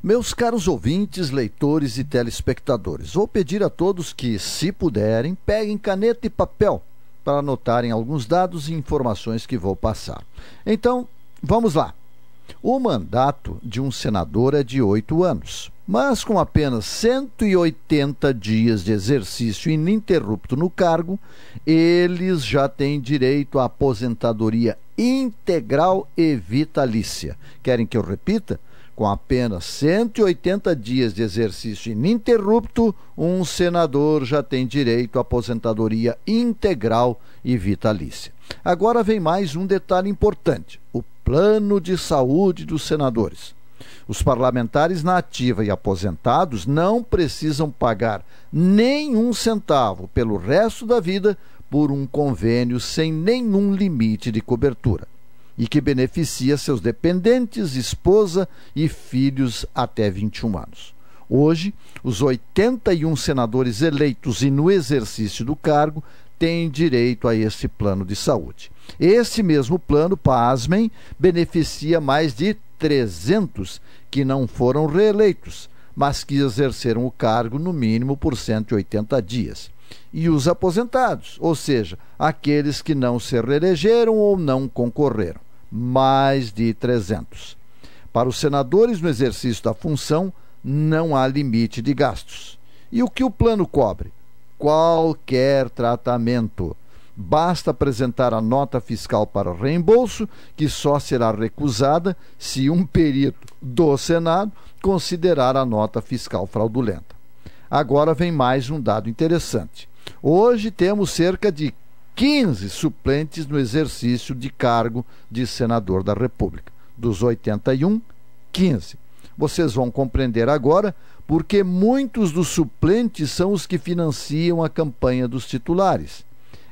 Meus caros ouvintes, leitores e telespectadores, vou pedir a todos que, se puderem, peguem caneta e papel para anotarem alguns dados e informações que vou passar. Então, vamos lá. O mandato de um senador é de oito anos, mas com apenas 180 dias de exercício ininterrupto no cargo, eles já têm direito à aposentadoria integral e vitalícia. Querem que eu repita? Com apenas 180 dias de exercício ininterrupto, um senador já tem direito à aposentadoria integral e vitalícia. Agora vem mais um detalhe importante: o plano de saúde dos senadores. Os parlamentares na ativa e aposentados não precisam pagar nenhum centavo pelo resto da vida por um convênio sem nenhum limite de cobertura e que beneficia seus dependentes, esposa e filhos até 21 anos. Hoje, os 81 senadores eleitos e no exercício do cargo têm direito a esse plano de saúde. Esse mesmo plano, pasmem, beneficia mais de 300 que não foram reeleitos, mas que exerceram o cargo no mínimo por 180 dias. E os aposentados, ou seja, aqueles que não se reelegeram ou não concorreram mais de 300. Para os senadores no exercício da função, não há limite de gastos. E o que o plano cobre? Qualquer tratamento. Basta apresentar a nota fiscal para reembolso, que só será recusada se um perito do Senado considerar a nota fiscal fraudulenta. Agora vem mais um dado interessante. Hoje temos cerca de 15 suplentes no exercício de cargo de senador da República. Dos 81, 15. Vocês vão compreender agora porque muitos dos suplentes são os que financiam a campanha dos titulares.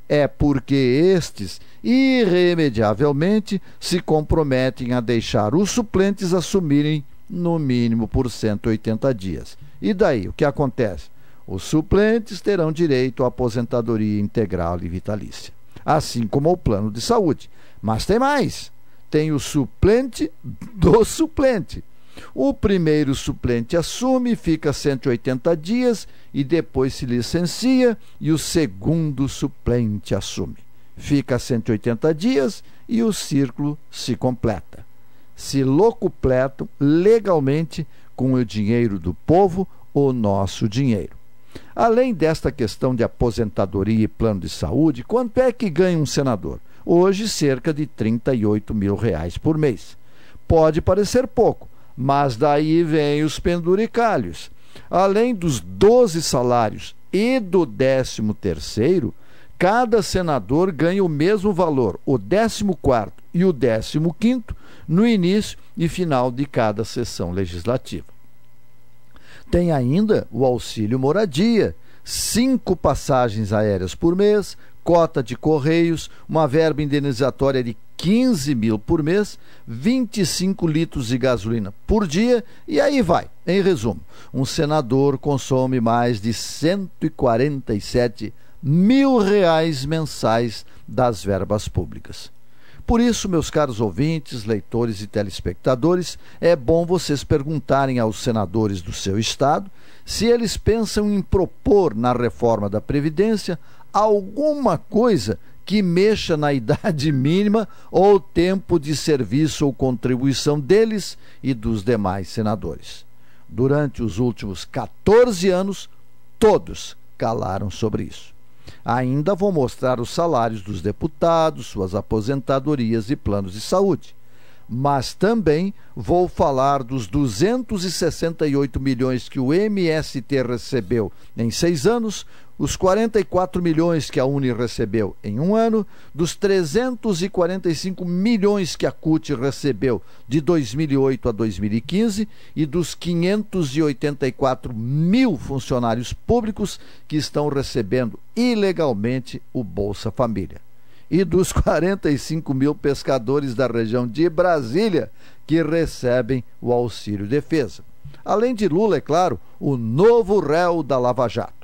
É porque estes, irremediavelmente, se comprometem a deixar os suplentes assumirem, no mínimo por 180 dias. E daí, o que acontece? Os suplentes terão direito à aposentadoria integral e vitalícia, assim como ao plano de saúde. Mas tem mais: tem o suplente do suplente. O primeiro suplente assume, fica 180 dias e depois se licencia, e o segundo suplente assume. Fica 180 dias e o círculo se completa. Se locupletam legalmente com o dinheiro do povo, o nosso dinheiro. Além desta questão de aposentadoria e plano de saúde, quanto é que ganha um senador? Hoje, cerca de 38 mil reais por mês. Pode parecer pouco, mas daí vem os penduricalhos. Além dos 12 salários e do 13 terceiro, cada senador ganha o mesmo valor, o 14 e o 15 no início e final de cada sessão legislativa. Tem ainda o auxílio moradia, cinco passagens aéreas por mês, cota de correios, uma verba indenizatória de 15 mil por mês, 25 litros de gasolina por dia, e aí vai. Em resumo, um senador consome mais de 147 mil reais mensais das verbas públicas. Por isso, meus caros ouvintes, leitores e telespectadores, é bom vocês perguntarem aos senadores do seu estado se eles pensam em propor na reforma da Previdência alguma coisa que mexa na idade mínima ou tempo de serviço ou contribuição deles e dos demais senadores. Durante os últimos 14 anos, todos calaram sobre isso. Ainda vou mostrar os salários dos deputados, suas aposentadorias e planos de saúde. Mas também vou falar dos 268 milhões que o MST recebeu em seis anos, os 44 milhões que a Uni recebeu em um ano, dos 345 milhões que a CUT recebeu de 2008 a 2015 e dos 584 mil funcionários públicos que estão recebendo ilegalmente o Bolsa Família. E dos 45 mil pescadores da região de Brasília que recebem o auxílio defesa. Além de Lula, é claro, o novo réu da Lava Jato.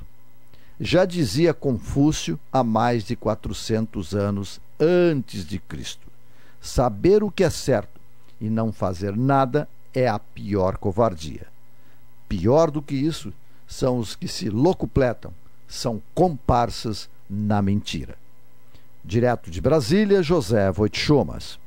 Já dizia Confúcio há mais de 400 anos antes de Cristo: saber o que é certo e não fazer nada é a pior covardia. Pior do que isso são os que se locupletam, são comparsas na mentira. Direto de Brasília, José Voitchomas.